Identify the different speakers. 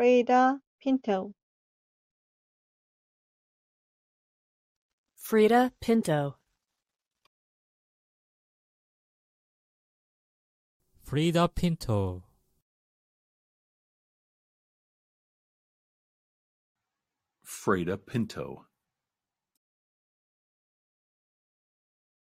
Speaker 1: Frida Pinto. Frida Pinto. Frida Pinto. Frida Pinto.